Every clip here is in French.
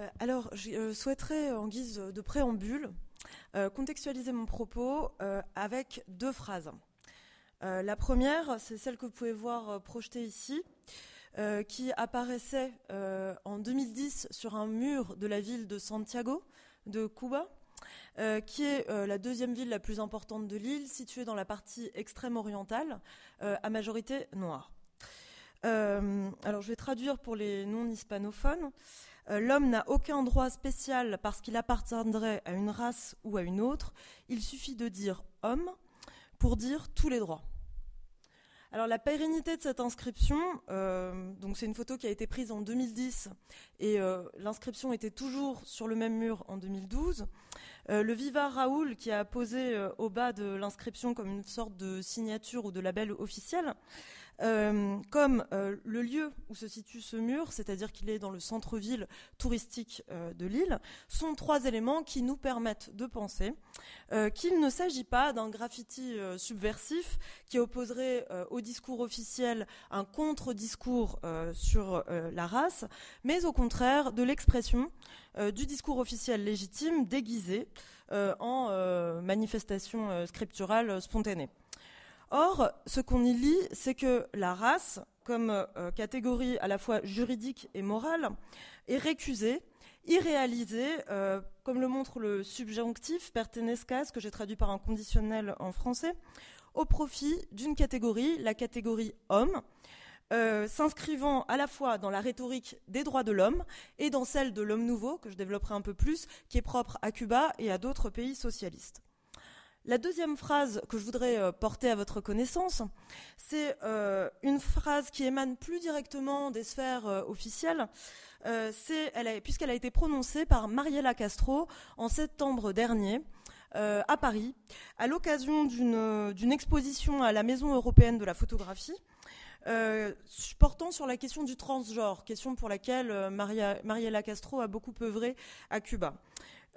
Euh, alors, je euh, souhaiterais, euh, en guise de préambule, contextualiser mon propos avec deux phrases. La première, c'est celle que vous pouvez voir projetée ici, qui apparaissait en 2010 sur un mur de la ville de Santiago, de Cuba, qui est la deuxième ville la plus importante de l'île, située dans la partie extrême orientale, à majorité noire. alors je vais traduire pour les non-hispanophones. Euh, l'homme n'a aucun droit spécial parce qu'il appartiendrait à une race ou à une autre. Il suffit de dire homme pour dire tous les droits. Alors la pérennité de cette inscription, euh, donc c'est une photo qui a été prise en 2010 et euh, l'inscription était toujours sur le même mur en 2012. le Viva Raoul qui a posé au bas de l'inscription comme une sorte de signature ou de label officiel euh, comme euh, le lieu où se situe ce mur, c'est-à-dire qu'il est dans le centre-ville touristique euh, de l'île, sont trois éléments qui nous permettent de penser qu'il ne s'agit pas d'un graffiti subversif qui opposerait au discours officiel un contre-discours sur la race, mais au contraire de l'expression du discours officiel légitime déguisé en manifestation scripturale spontanée. Or, ce qu'on y lit, c'est que la race, comme euh, catégorie à la fois juridique et morale, est récusée, irréalisée, euh, comme le montre le subjonctif pertenescas, que j'ai traduit par un conditionnel en français, au profit d'une catégorie, la catégorie homme, euh, s'inscrivant à la fois dans la rhétorique des droits de l'homme et dans celle de l'homme nouveau, que je développerai un peu plus, qui est propre à Cuba et à d'autres pays socialistes. La deuxième phrase que je voudrais euh, porter à votre connaissance, c'est euh, une phrase qui émane plus directement des sphères euh, officielles. puisqu'elle a été prononcée par Mariela Castro en septembre dernier à Paris, à l'occasion d'une exposition à la Maison européenne de la photographie. portant sur la question du transgenre, question pour laquelle Mariela Castro a beaucoup œuvré à Cuba.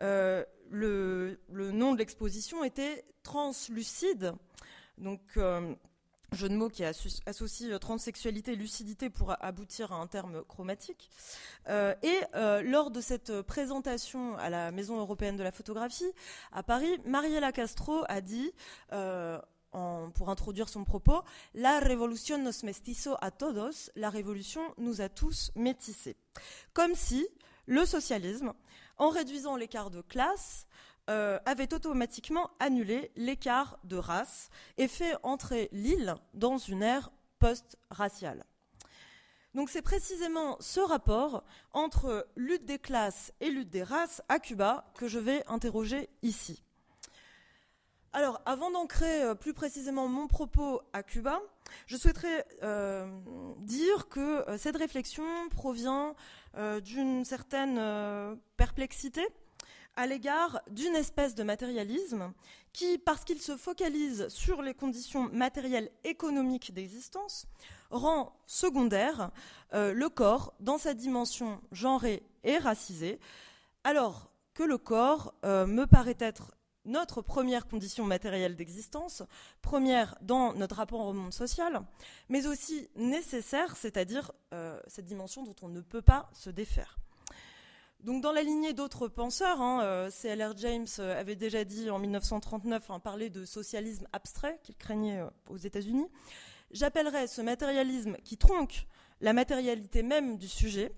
Euh, le, nom de l'exposition était Translucide. Donc, euh, jeu de mots qui associe euh, transsexualité et lucidité pour aboutir à un terme chromatique. et lors de cette présentation à la Maison européenne de la photographie à Paris, Mariela Castro a dit, en, pour introduire son propos, La révolution nos mestizo a todos, la révolution nous a tous métissés. Comme si le socialisme en réduisant l'écart de classe, euh, avait automatiquement annulé l'écart de race et fait entrer l'île dans une ère post-raciale. Donc c'est précisément ce rapport entre lutte des classes et lutte des races à Cuba que je vais interroger ici. Alors, avant d'ancrer euh, plus précisément mon propos à Cuba, je souhaiterais euh, dire que euh, cette réflexion provient d'une certaine perplexité à l'égard d'une espèce de matérialisme qui, parce qu'il se focalise sur les conditions matérielles économiques d'existence, rend secondaire le corps dans sa dimension genrée et racisée, alors que le corps me paraît être notre première condition matérielle d'existence, première dans notre rapport au monde social, mais aussi nécessaire, c'est-à-dire euh, cette dimension dont on ne peut pas se défaire. Donc dans la lignée d'autres penseurs, hein, euh, L. C.L.R. James euh, avait déjà dit en 1939, hein, parler de socialisme abstrait qu'il craignait aux États-Unis, j'appellerais ce matérialisme qui tronque la matérialité même du sujet,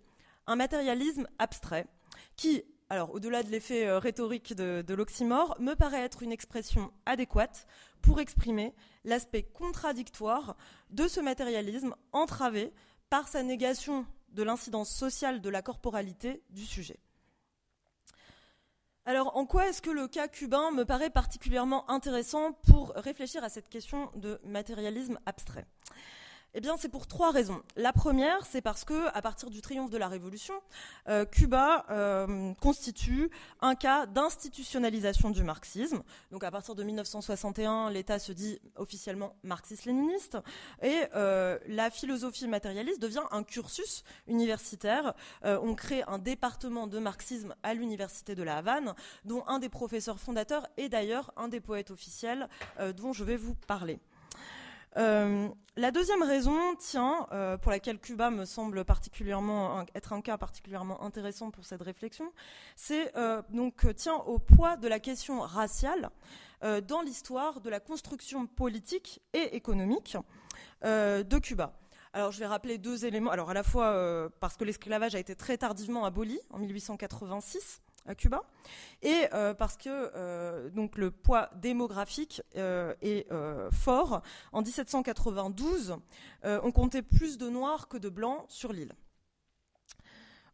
un matérialisme abstrait qui, alors au-delà de l'effet euh, rhétorique de l'oxymore, me paraît être une expression adéquate pour exprimer l'aspect contradictoire de ce matérialisme entravé par sa négation de l'incidence sociale de la corporalité du sujet. Alors en quoi est-ce que le cas cubain me paraît particulièrement intéressant pour réfléchir à cette question de matérialisme abstrait eh bien, c'est pour trois raisons. La première, c'est parce que, à partir du triomphe de la Révolution, euh, Cuba euh, constitue un cas d'institutionnalisation du marxisme. Donc, à partir de 1961, l'État se dit officiellement marxiste-léniniste et euh, la philosophie matérialiste devient un cursus universitaire. on crée un département de marxisme à l'université de La Havane, dont un des professeurs fondateurs est d'ailleurs un des poètes officiels dont je vais vous parler. Euh, la deuxième raison, euh, pour laquelle Cuba me semble particulièrement être un cas particulièrement intéressant pour cette réflexion, c'est euh, donc au poids de la question raciale dans l'histoire de la construction politique et économique de Cuba. Alors je vais rappeler deux éléments. Alors à la fois parce que l'esclavage a été très tardivement aboli en 1886 à Cuba, et euh, parce que euh, donc le poids démographique euh, est fort. En 1792, on comptait plus de Noirs que de Blancs sur l'île.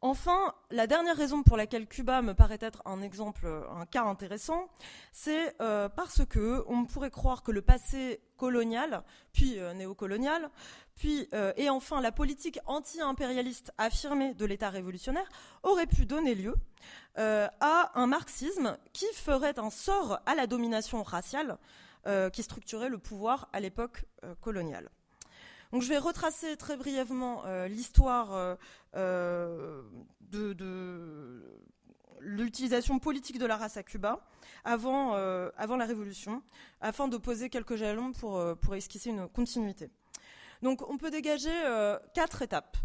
Enfin, la dernière raison pour laquelle Cuba me paraît être un exemple, un cas intéressant, c'est parce que on pourrait croire que le passé coloniale, puis euh, néocoloniale, puis euh, et enfin la politique anti-impérialiste affirmée de l'État révolutionnaire aurait pu donner lieu euh, à un marxisme qui ferait un sort à la domination raciale qui structurait le pouvoir à l'époque coloniale. Donc je vais retracer très brièvement l'histoire de, l'utilisation politique de la race à Cuba avant, euh, la Révolution, afin de poser quelques jalons euh, pour, esquisser une continuité. Donc on peut dégager euh, quatre étapes.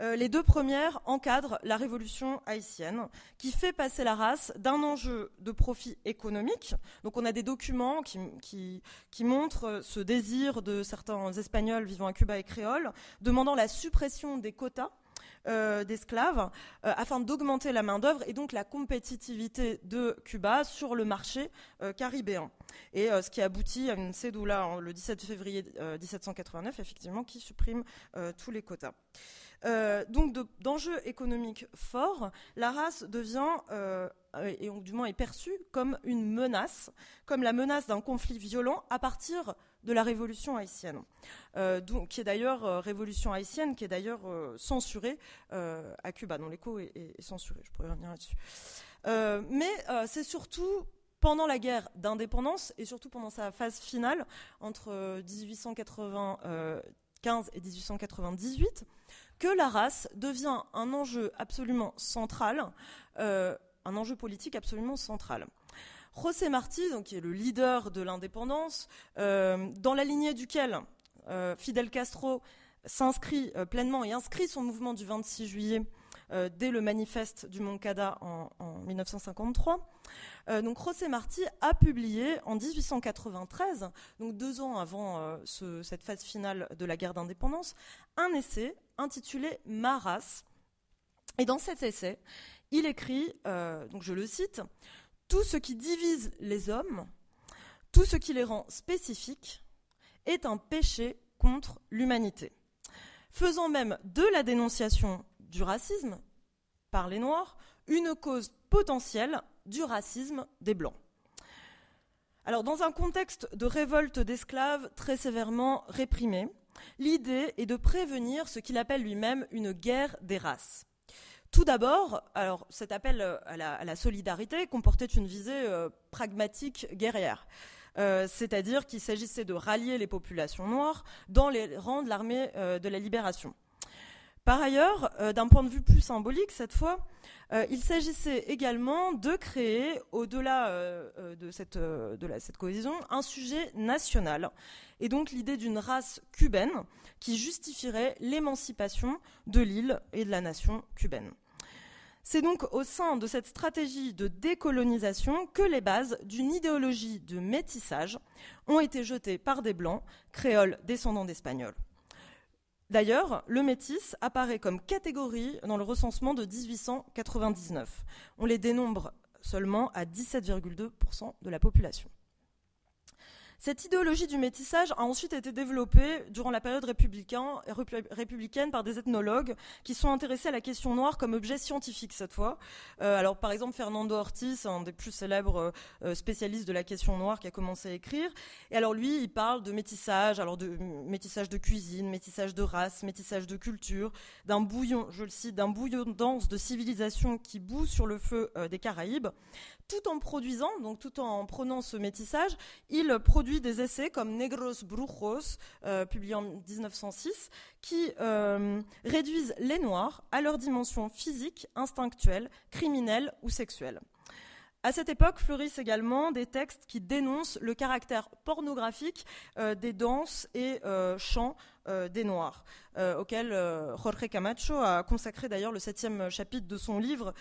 les deux premières encadrent la révolution haïtienne, qui fait passer la race d'un enjeu de profit économique. Donc on a des documents qui, montrent ce désir de certains Espagnols vivant à Cuba et créoles, demandant la suppression des quotas euh, d'esclaves euh, afin d'augmenter la main-d'œuvre et donc la compétitivité de Cuba sur le marché euh, caribéen. Et ce qui aboutit à une cédula le 17 février 1789, effectivement, qui supprime tous les quotas. donc d'enjeux économiques forts, la race devient et du moins est perçue comme une menace, comme la menace d'un conflit violent à partir de la euh, euh, révolution haïtienne, qui est d'ailleurs révolution haïtienne, qui est d'ailleurs censurée euh, à Cuba, dont l'écho est, est, censuré. Je pourrais revenir là-dessus. mais c'est surtout pendant la guerre d'indépendance et surtout pendant sa phase finale entre 1895 et 1898 que la race devient un enjeu absolument central, un enjeu politique absolument central. José Martí, donc, qui est le leader de l'indépendance, euh, dans la lignée duquel euh, Fidel Castro s'inscrit euh, pleinement et inscrit son mouvement du 26 juillet dès le manifeste du Moncada en, 1953. donc José Martí a publié en 1893, donc deux ans avant cette phase finale de la guerre d'indépendance, un essai intitulé Ma race ». Et dans cet essai, il écrit, donc je le cite, tout ce qui divise les hommes, tout ce qui les rend spécifiques, est un péché contre l'humanité, faisant même de la dénonciation du racisme par les Noirs une cause potentielle du racisme des Blancs. Alors, dans un contexte de révolte d'esclaves très sévèrement réprimée, l'idée est de prévenir ce qu'il appelle lui-même une guerre des races. Tout d'abord, alors cet appel euh, à la, solidarité comportait une visée euh, pragmatique guerrière. Euh, c'est-à-dire qu'il s'agissait de rallier les populations noires dans les rangs de l'armée de la libération. Par ailleurs, d'un point de vue plus symbolique cette fois, il s'agissait également de créer, au-delà de, cette cohésion, un sujet national, et donc l'idée d'une race cubaine qui justifierait l'émancipation de l'île et de la nation cubaine. C'est donc au sein de cette stratégie de décolonisation que les bases d'une idéologie de métissage ont été jetées par des Blancs, créoles descendants d'Espagnols. D'ailleurs, le métis apparaît comme catégorie dans le recensement de 1899. On les dénombre seulement à 17,2% de la population. Cette idéologie du métissage a ensuite été développée durant la période républicaine par des ethnologues qui sont intéressés à la question noire comme objet scientifique cette fois. Euh, alors par exemple Fernando Ortiz, un des plus célèbres euh, spécialistes de la question noire qui a commencé à écrire. Et alors lui, il parle de métissage, alors de métissage de cuisine, métissage de race, métissage de culture, d'un bouillon, je le cite, d'un bouillon dense de civilisation qui bout sur le feu euh, des Caraïbes tout en produisant, donc tout en prenant ce métissage, il produit des essais comme Negros Brujos, euh, publié en 1906, qui euh, réduisent les Noirs à leur dimension physique, instinctuelle, criminelle ou sexuelle. À cette époque fleurissent également des textes qui dénoncent le caractère pornographique euh, des danses et chants euh, des Noirs, auxquels euh, auquel euh, Jorge Camacho a consacré d'ailleurs le septième chapitre de son livre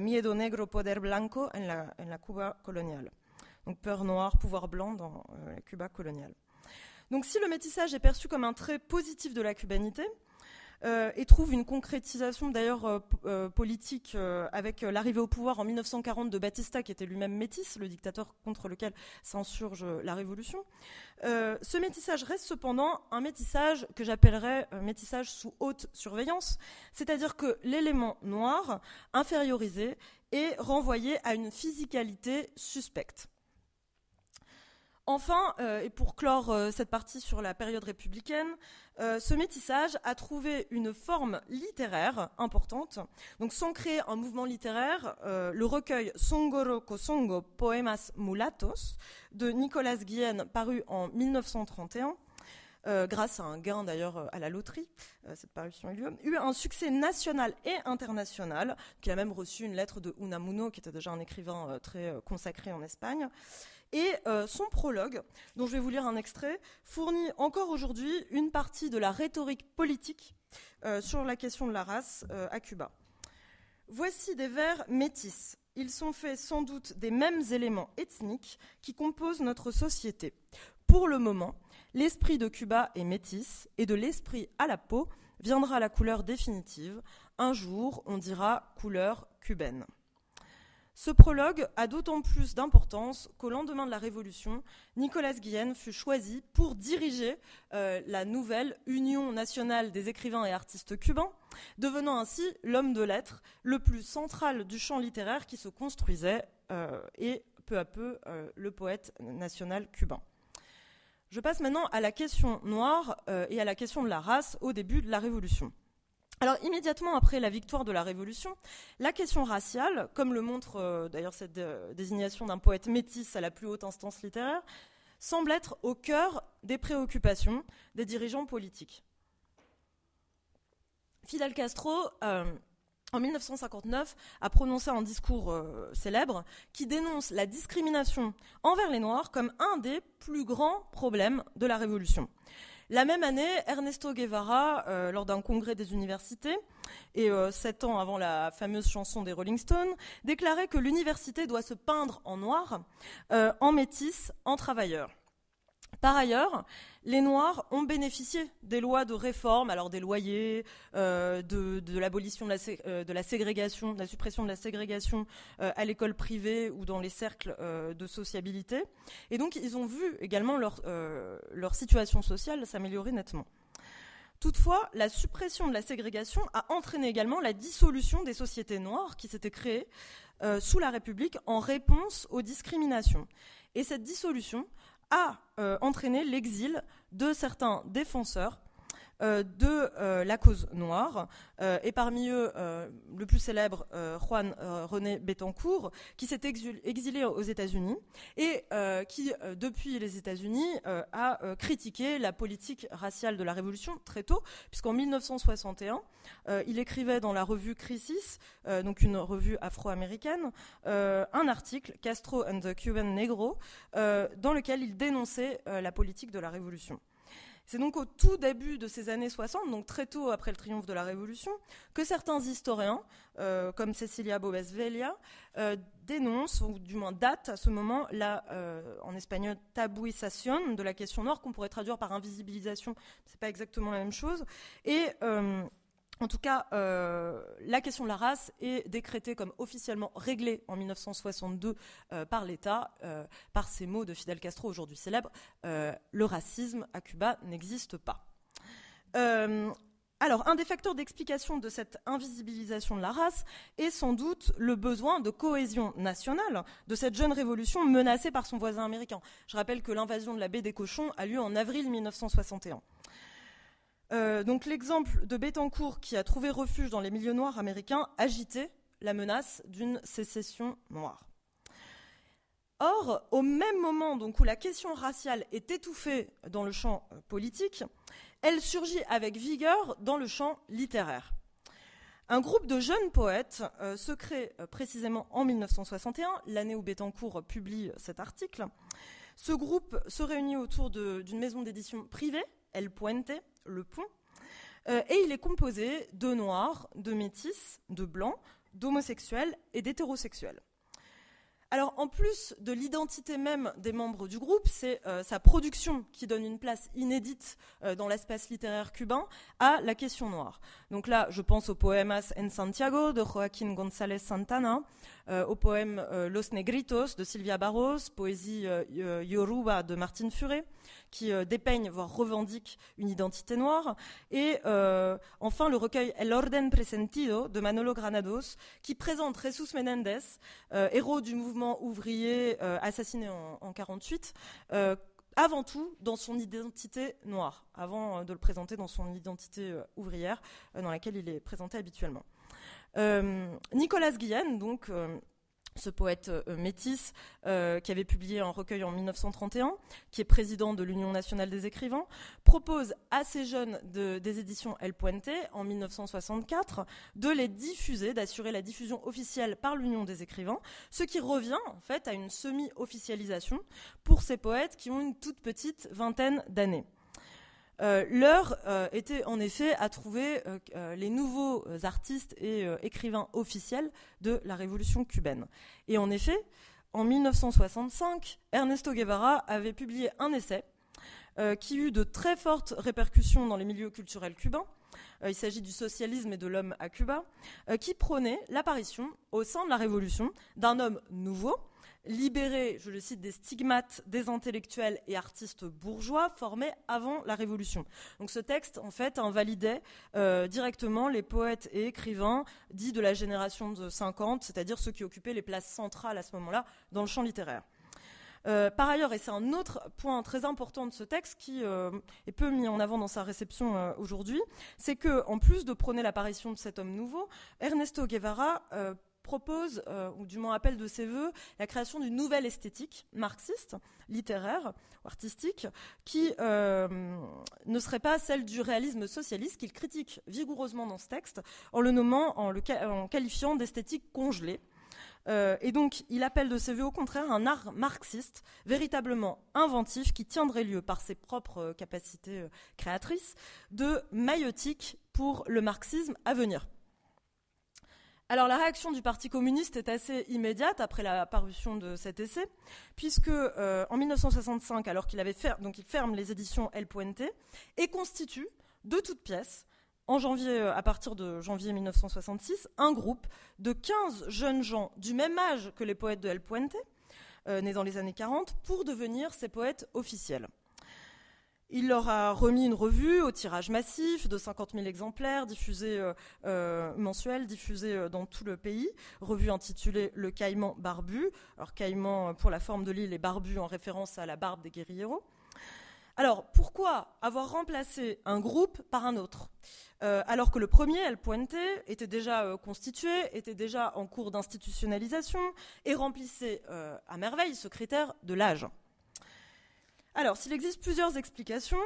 Miedo Negro, Poder Blanco en la, en la Cuba coloniale. Donc peur noire, pouvoir blanc dans la Cuba coloniale. Donc si le métissage est perçu comme un trait positif de la cubanité, euh, et trouve une concrétisation d'ailleurs euh, euh, politique avec l'arrivée au pouvoir en 1940 de Batista, qui était lui-même métis, le dictateur contre lequel s'insurge la révolution. ce métissage reste cependant un métissage que j'appellerais métissage sous haute surveillance, c'est-à-dire que l'élément noir, infériorisé, est renvoyé à une physicalité suspecte. Enfin, et pour clore cette partie sur la période républicaine, euh, ce métissage a trouvé une forme littéraire importante. Donc, sans créer un mouvement littéraire, euh, le recueil Songoro Songo Poemas Mulatos de Nicolas Guillen, paru en 1931, euh, grâce à un gain d'ailleurs à la loterie, cette parution a eu un succès national et international, qui a même reçu une lettre de Unamuno, qui était déjà un écrivain très consacré en Espagne. Et euh, son prologue, dont je vais vous lire un extrait, fournit encore aujourd'hui une partie de la rhétorique politique euh, sur la question de la race euh, à Cuba. Voici des vers métis. Ils sont faits sans doute des mêmes éléments ethniques qui composent notre société. Pour le moment, l'esprit de Cuba est métis et de l'esprit à la peau viendra la couleur définitive. Un jour, on dira couleur cubaine. Ce prologue a d'autant plus d'importance qu'au lendemain de la Révolution, Nicolas Guillen fut choisi pour diriger euh, la nouvelle Union nationale des écrivains et artistes cubains, devenant ainsi l'homme de lettres le plus central du champ littéraire qui se construisait euh, et peu à peu euh, le poète national cubain. Je passe maintenant à la question noire et à la question de la race au début de la Révolution. Alors immédiatement après la victoire de la Révolution, la question raciale, comme le montre euh, d'ailleurs cette euh, désignation d'un poète métisse à la plus haute instance littéraire, semble être au cœur des préoccupations des dirigeants politiques. Fidel Castro, euh, en 1959, a prononcé un discours célèbre qui dénonce la discrimination envers les Noirs comme un des plus grands problèmes de la Révolution. La même année, Ernesto Guevara, euh, lors d'un congrès des universités, et euh, sept ans avant la fameuse chanson des Rolling Stones, déclarait que l'université doit se peindre en noir, euh, en métis, en travailleur. Par ailleurs, les Noirs ont bénéficié des lois de réforme, alors des loyers, euh, de, l'abolition euh, de, la ségrégation, de la suppression de la ségrégation euh, à l'école privée ou dans les cercles de sociabilité. Et donc, ils ont vu également leur situation sociale s'améliorer nettement. Toutefois, la suppression de la ségrégation a entraîné également la dissolution des sociétés noires qui s'étaient créées sous la République en réponse aux discriminations. Et cette dissolution a euh, entraîné l'exil de certains défenseurs euh, de euh, la cause noire, euh, et parmi eux le plus célèbre Juan René Betancourt, qui s'est exilé aux États-Unis et qui, depuis les États-Unis, a critiqué la politique raciale de la Révolution très tôt, puisqu'en 1961, il écrivait dans la revue Crisis, donc une revue afro-américaine, un article, Castro and the Cuban Negro, dans lequel il dénonçait la politique de la Révolution. C'est donc au tout début de ces années 60, donc très tôt après le triomphe de la Révolution, que certains historiens, euh, comme Cecilia Bobes velia euh, dénoncent, ou du moins datent à ce moment, la, euh, en espagnol, tabouisation de la question noire, qu'on pourrait traduire par invisibilisation, ce n'est pas exactement la même chose, et en tout cas, euh, la question de la race est décrétée comme officiellement réglée en 1962 euh, par l'État, euh, par ces mots de Fidel Castro aujourd'hui célèbre, le racisme à Cuba n'existe pas. alors, un des facteurs d'explication de cette invisibilisation de la race est sans doute le besoin de cohésion nationale de cette jeune révolution menacée par son voisin américain. Je rappelle que l'invasion de la baie des cochons a lieu en avril 1961. Euh, donc l'exemple de Bettencourt qui a trouvé refuge dans les milieux noirs américains agitait la menace d'une sécession noire. Or, au même moment donc, où la question raciale est étouffée dans le champ euh, politique, elle surgit avec vigueur dans le champ littéraire. Un groupe de jeunes poètes euh, se crée précisément en 1961, l'année où Bettencourt publie cet article. Ce groupe se réunit autour d'une maison d'édition privée El Puente, le pont, euh, et il est composé de noirs, de métis, de blancs, d'homosexuels et d'hétérosexuels. Alors en plus de l'identité même des membres du groupe, c'est euh, sa production qui donne une place inédite euh, dans l'espace littéraire cubain à la question noire. Donc là, je pense au Poemas en Santiago de Joaquín González Santana, euh, au poème euh, Los Negritos de Sylvia Barros, poésie euh, Yoruba de Martine Furet, qui dépeigne voire revendique une identité noire, et enfin le recueil El Orden Presentido de Manolo Granados, qui présente Jesus Menendez, héros du mouvement ouvrier assassiné en, en 48, avant tout dans son identité noire, avant de le présenter dans son identité ouvrière, dans laquelle il est présenté habituellement. Euh, Nicolas Guillen, donc euh, ce poète euh, métisse métis qui avait publié un recueil en 1931, qui est président de l'Union nationale des écrivains, propose à ces jeunes des éditions El Puente en 1964 de les diffuser, d'assurer la diffusion officielle par l'Union des écrivains, ce qui revient en fait à une semi-officialisation pour ces poètes qui ont une toute petite vingtaine d'années. Euh, l'heure euh, était en effet à trouver euh, les nouveaux artistes et écrivains officiels de la révolution cubaine. Et en effet, en 1965, Ernesto Guevara avait publié un essai qui eut de très fortes répercussions dans les milieux culturels cubains. il s'agit du socialisme et de l'homme à Cuba, qui prônait l'apparition au sein de la révolution d'un homme nouveau libéré, je le cite, des stigmates des intellectuels et artistes bourgeois formés avant la Révolution. Donc ce texte, en fait, invalidait euh, directement les poètes et écrivains dits de la génération de 50, c'est-à-dire ceux qui occupaient les places centrales à ce moment-là dans le champ littéraire. Euh, par ailleurs, et c'est un autre point très important de ce texte qui euh, est peu mis en avant dans sa réception aujourd'hui, c'est que en plus de prôner l'apparition de cet homme nouveau, Ernesto Guevara propose, euh, ou du moins appelle de ses voeux, la création d'une nouvelle esthétique marxiste, littéraire ou artistique, qui euh, ne serait pas celle du réalisme socialiste qu'il critique vigoureusement dans ce texte en le nommant, en, le, qualifiant d'esthétique congelée. Euh, et donc, il appelle de ses voeux au contraire un art marxiste, véritablement inventif, qui tiendrait lieu par ses propres capacités créatrices de maïotique pour le marxisme à venir. Alors la réaction du Parti communiste est assez immédiate après la parution de cet essai, puisque euh, en 1965, alors qu'il avait donc il ferme les éditions El Puente et constitue de toutes pièces en janvier, euh, à partir de janvier 1966, un groupe de 15 jeunes gens du même âge que les poètes de El Puente, euh, nés dans les années 40, pour devenir ses poètes officiels. Il leur a remis une revue au tirage massif de 50 000 exemplaires, diffusée euh, euh, mensuelle, diffusée euh, dans tout le pays. Revue intitulée Le Caïman barbu. Alors Caïman pour la forme de l'île et barbu en référence à la barbe des guérilleros. Alors pourquoi avoir remplacé un groupe par un autre alors que le premier, El Puente, était déjà constitué, était déjà en cours d'institutionnalisation et remplissait à merveille ce critère de l'âge. Alors, s'il existe plusieurs explications,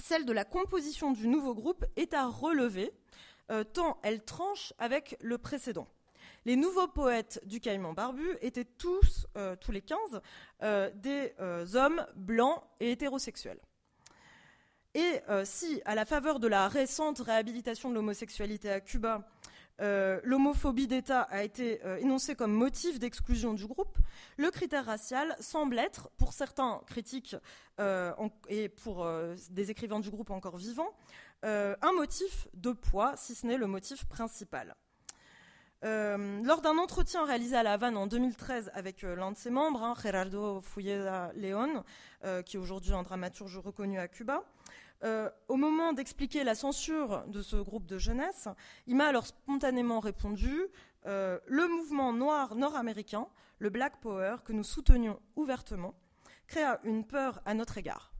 celle de la composition du nouveau groupe est à relever, euh, tant elle tranche avec le précédent. Les nouveaux poètes du Caïman Barbu étaient tous, euh, tous les 15, euh, des hommes blancs et hétérosexuels. Et si, à la faveur de la récente réhabilitation de l'homosexualité à Cuba, euh, l'homophobie d'État a été euh, énoncée comme motif d'exclusion du groupe, le critère racial semble être, pour certains critiques euh, et pour des écrivains du groupe encore vivants, un motif de poids, si ce n'est le motif principal. lors d'un entretien réalisé à La Havane en 2013 avec l'un de ses membres, hein, Gerardo Fulleda León, qui est aujourd'hui un dramaturge reconnu à Cuba, euh, au moment d'expliquer la censure de ce groupe de jeunesse, il m'a alors spontanément répondu euh, le mouvement noir nord-américain, le Black Power, que nous soutenions ouvertement, créa une peur à notre égard.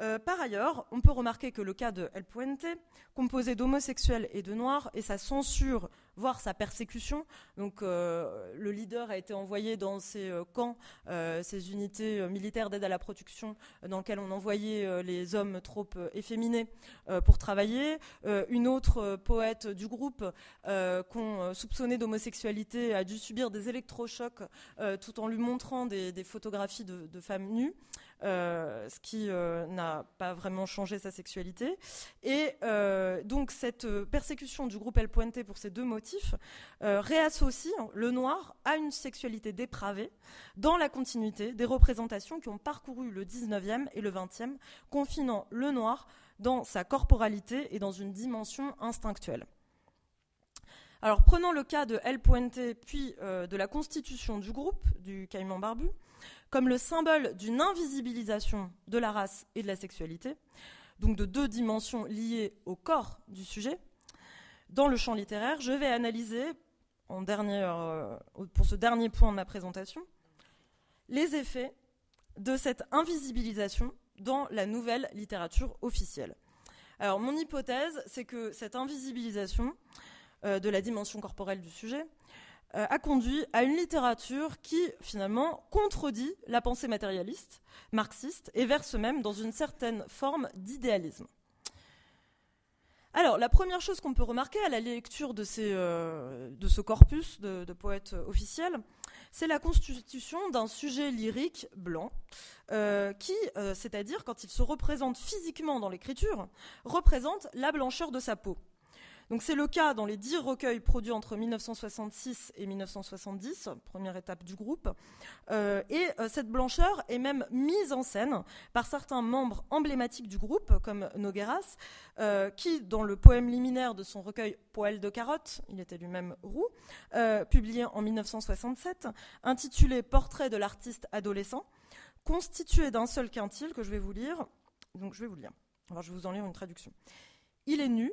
Euh, par ailleurs, on peut remarquer que le cas de El Puente, composé d'homosexuels et de noirs, et sa censure voire sa persécution. Donc euh, le leader a été envoyé dans ces euh, camps, euh, ces unités militaires d'aide à la production dans lesquelles on envoyait les hommes trop efféminés pour travailler. une autre poète du groupe qu'on soupçonnait d'homosexualité a dû subir des électrochocs tout en lui montrant des, photographies de femmes nues. Euh, ce qui euh, n'a pas vraiment changé sa sexualité. Et euh, donc cette persécution du groupe El Puente pour ces deux motifs réassocie le noir à une sexualité dépravée dans la continuité des représentations qui ont parcouru le 19e et le 20e, confinant le noir dans sa corporalité et dans une dimension instinctuelle. Alors prenons le cas de El Puente puis de la constitution du groupe du Caïman Barbu comme le symbole d'une invisibilisation de la race et de la sexualité, donc de deux dimensions liées au corps du sujet. Dans le champ littéraire, je vais analyser, euh, pour ce dernier point de ma présentation, les effets de cette invisibilisation dans la nouvelle littérature officielle. Alors mon hypothèse, c'est que cette invisibilisation euh, de la dimension corporelle du sujet euh, a conduit à une littérature qui, finalement, contredit la pensée matérialiste, marxiste, et verse même dans une certaine forme d'idéalisme. Alors, la première chose qu'on peut remarquer à la lecture de, ces, euh, de ce corpus de, poètes officiels, c'est la constitution d'un sujet lyrique blanc, euh, qui, c'est-à-dire quand il se représente physiquement dans l'écriture, représente la blancheur de sa peau c'est le cas dans les dix recueils produits entre 1966 et 1970, première étape du groupe. Euh, et euh, cette blancheur est même mise en scène par certains membres emblématiques du groupe, comme Nogueras, euh, qui, dans le poème liminaire de son recueil Poël de carotte, il était lui-même roux, publié en 1967, intitulé Portrait de l'artiste adolescent, constitué d'un seul quintile que je vais vous lire. Donc je vais vous lire. Alors je vais vous en lire une traduction. Il est nu,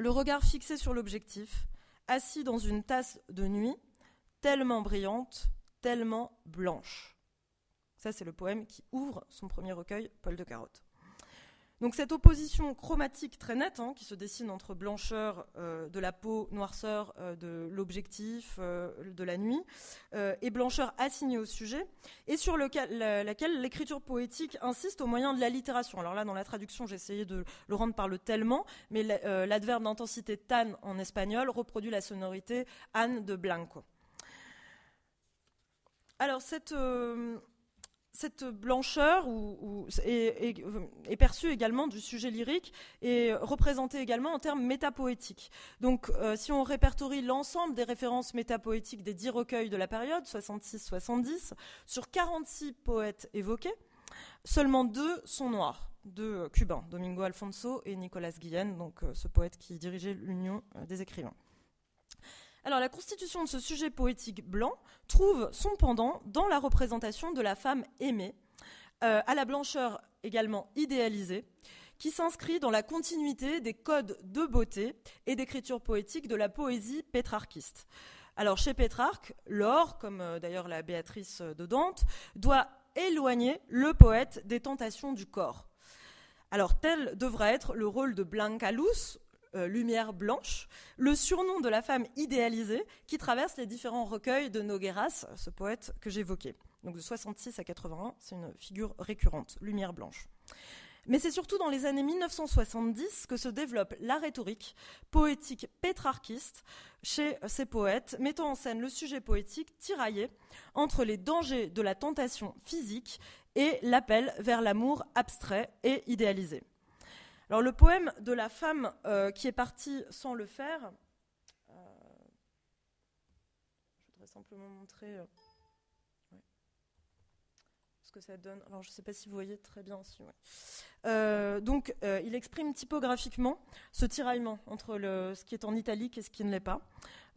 le regard fixé sur l'objectif, assis dans une tasse de nuit, tellement brillante, tellement blanche. Ça, c'est le poème qui ouvre son premier recueil, Paul de Carotte. Donc cette opposition chromatique très nette hein, qui se dessine entre blancheur euh, de la peau, noirceur euh, de l'objectif, euh, de la nuit, et blancheur assignée au sujet, et sur laquelle l'écriture poétique insiste au moyen de l'allitération. Alors là, dans la traduction, j'ai essayé de le rendre par le tellement, mais l'adverbe d'intensité tan en espagnol reproduit la sonorité an de blanco. Alors cette cette blancheur est, perçue également du sujet lyrique et représentée également en termes métapoétiques. Donc, euh, si on répertorie l'ensemble des références métapoétiques des dix recueils de la période, 66-70, sur 46 poètes évoqués, seulement deux sont noirs, deux cubains, Domingo Alfonso et Nicolas Guillen, donc euh, ce poète qui dirigeait l'Union euh, des écrivains. Alors la constitution de ce sujet poétique blanc trouve son pendant dans la représentation de la femme aimée, euh, à la blancheur également idéalisée, qui s'inscrit dans la continuité des codes de beauté et d'écriture poétique de la poésie pétrarquiste. Alors chez Pétrarque, l'or, comme euh, d'ailleurs la Béatrice de Dante, doit éloigner le poète des tentations du corps. Alors tel devra être le rôle de Blanca Luce, euh, lumière blanche, le surnom de la femme idéalisée qui traverse les différents recueils de Nogueras, ce poète que j'évoquais. Donc de 66 à 81, c'est une figure récurrente, lumière blanche. Mais c'est surtout dans les années 1970 que se développe la rhétorique poétique pétrarquiste chez ces poètes, mettant en scène le sujet poétique tiraillé entre les dangers de la tentation physique et l'appel vers l'amour abstrait et idéalisé. Alors le poème de la femme euh, qui est partie sans le faire, euh, je voudrais simplement montrer euh, ce que ça donne. Alors je ne sais pas si vous voyez très bien. Si, donc il exprime typographiquement ce tiraillement entre le, ce qui est en italique et ce qui ne l'est pas.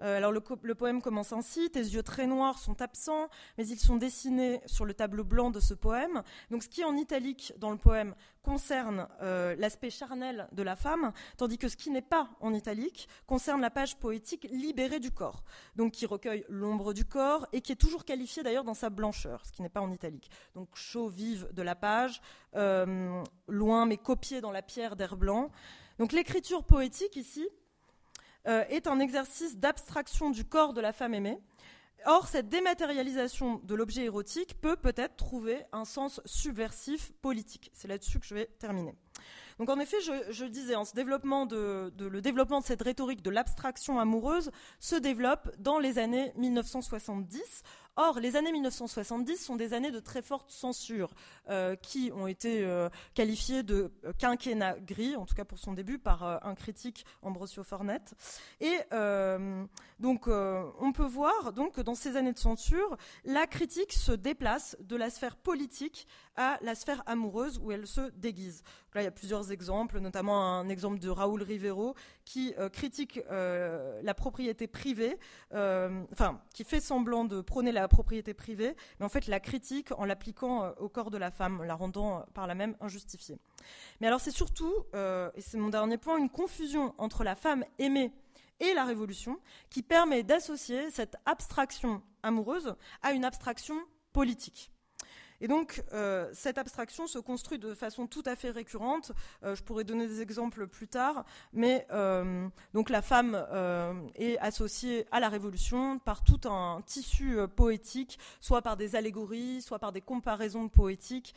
Euh, alors le, poème commence ainsi Tes yeux très noirs sont absents, mais ils sont dessinés sur le tableau blanc de ce poème. Donc ce qui est en italique dans le poème concerne euh, l'aspect charnel de la femme, tandis que ce qui n'est pas en italique concerne la page poétique libérée du corps, donc qui recueille l'ombre du corps et qui est toujours qualifiée d'ailleurs dans sa blancheur, ce qui n'est pas en italique. Donc chaud vive de la page, euh, loin mais copié dans la pierre d'air blanc. Donc l'écriture poétique ici, euh, est un exercice d'abstraction du corps de la femme aimée. Or, cette dématérialisation de l'objet érotique peut peut-être trouver un sens subversif politique. C'est là-dessus que je vais terminer. Donc, en effet, je, disais, hein, en le développement de cette rhétorique de l'abstraction amoureuse se développe dans les années 1970 Or, les années 1970 sont des années de très forte censure, euh, qui ont été euh, qualifiées de euh, quinquennat gris, en tout cas pour son début, par un critique Ambrosio Fornette. Et donc, on peut voir donc que dans ces années de censure, la critique se déplace de la sphère politique à la sphère amoureuse où elle se déguise. là, il y a plusieurs exemples, notamment un exemple de Raoul Rivero qui critique la propriété privée, enfin, qui fait semblant de prôner la propriété privée, mais en fait la critique en l'appliquant euh, au corps de la femme, la rendant euh, par la même injustifiée. Mais alors c'est surtout, euh, et c'est mon dernier point, une confusion entre la femme aimée et la révolution qui permet d'associer cette abstraction amoureuse à une abstraction politique. Et donc, euh, cette abstraction se construit de façon tout à fait récurrente. Euh, je pourrais donner des exemples plus tard, mais euh, donc la femme est associée à la Révolution par tout un tissu poétique, soit par des allégories, soit par des comparaisons poétiques,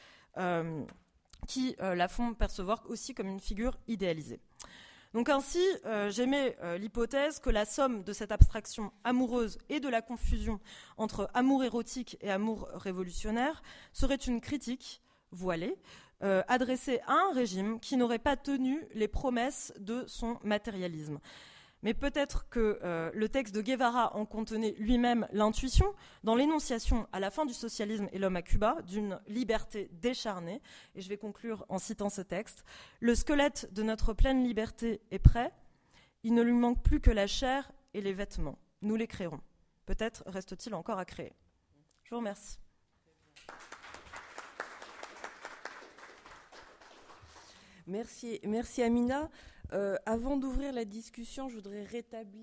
qui la font percevoir aussi comme une figure idéalisée. Donc ainsi, j'aimais euh, j'émets euh, l'hypothèse que la somme de cette abstraction amoureuse et de la confusion entre amour érotique et amour révolutionnaire serait une critique voilée euh, adressée à un régime qui n'aurait pas tenu les promesses de son matérialisme mais peut-être que euh, le texte de Guevara en contenait lui-même l'intuition dans l'énonciation à la fin du socialisme et l'homme à Cuba d'une liberté décharnée. Et je vais conclure en citant ce texte. Le squelette de notre pleine liberté est prêt, il ne lui manque plus que la chair et les vêtements. Nous les créerons. Peut-être reste-t-il encore à créer. Je vous remercie. Merci, merci Amina. Euh, avant d'ouvrir la discussion, je voudrais rétablir